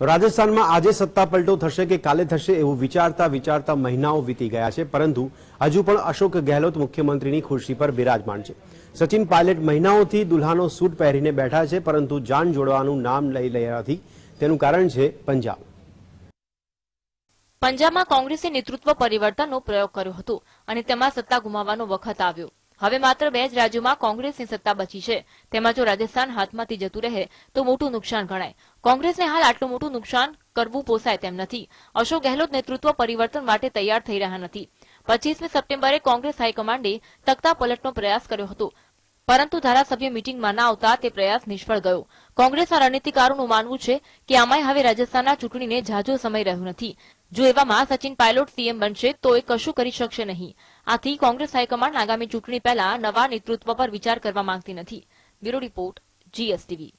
રાજસ્થાનમાં આજે સત્તા પલટો થશે કે કાલે થશે એવું વિચારતા વિચારતા મહિનાઓ વીતી ગયા છે પરંતુ હજુ પણ અશોક ગેહલોત મુખ્યમંત્રીની ખુરશી પર બિરાજમાન છે સચિન પાયલટ મહિનાઓથી દુલ્હાનો સૂટ પહેરીને બેઠા છે પરંતુ જાન જોડવાનું નામ લઈ લેવાથી તેનું કારણ છે પંજાબ પંજાબમાં કોંગ્રેસે નેતૃત્વ પરિવર્તનનો પ્રયોગ કર્યો હતો અને તેમાં સત્તા ગુમાવવાનો વખત આવ્યો હવે માત્ર બે જ રાજ્યોમાં કોંગ્રેસની સત્તા બચી છે તેમાં જો રાજસ્થાન હાથમાંથી જતું રહે તો મોટું નુકસાન ગણાય કોંગ્રેસને હાલ આટલું મોટું નુકસાન કરવું પોસાય તેમ નથી અશોક ગહેલોત નેતૃત્વ પરિવર્તન માટે તૈયાર થઈ રહ્યા નથી પચીસમી સપ્ટેમ્બરે કોંગ્રેસ હાઈકમાન્ડે તખ્તા પલટનો પ્રયાસ કર્યો હતો પરંતુ ધારાસભ્ય મિટિંગમાં ના આવતા તે પ્રયાસ નિષ્ફળ ગયો કોંગ્રેસના રણનીતિકારોનું માનવું છે કે આમાંય હવે રાજસ્થાનના ચૂંટણીને ઝાઝો સમય રહ્યો નથી જો એવામાં સચિન પાયલોટ સીએમ બનશે તો એ કશું કરી શકશે નહીં આથી કોંગ્રેસ હાઈકમાન્ડ આગામી ચૂંટણી પહેલા નવા નેતૃત્વ પર વિચાર કરવા માંગતી નથી બ્યુરો રિપોર્ટ જીએસટીવી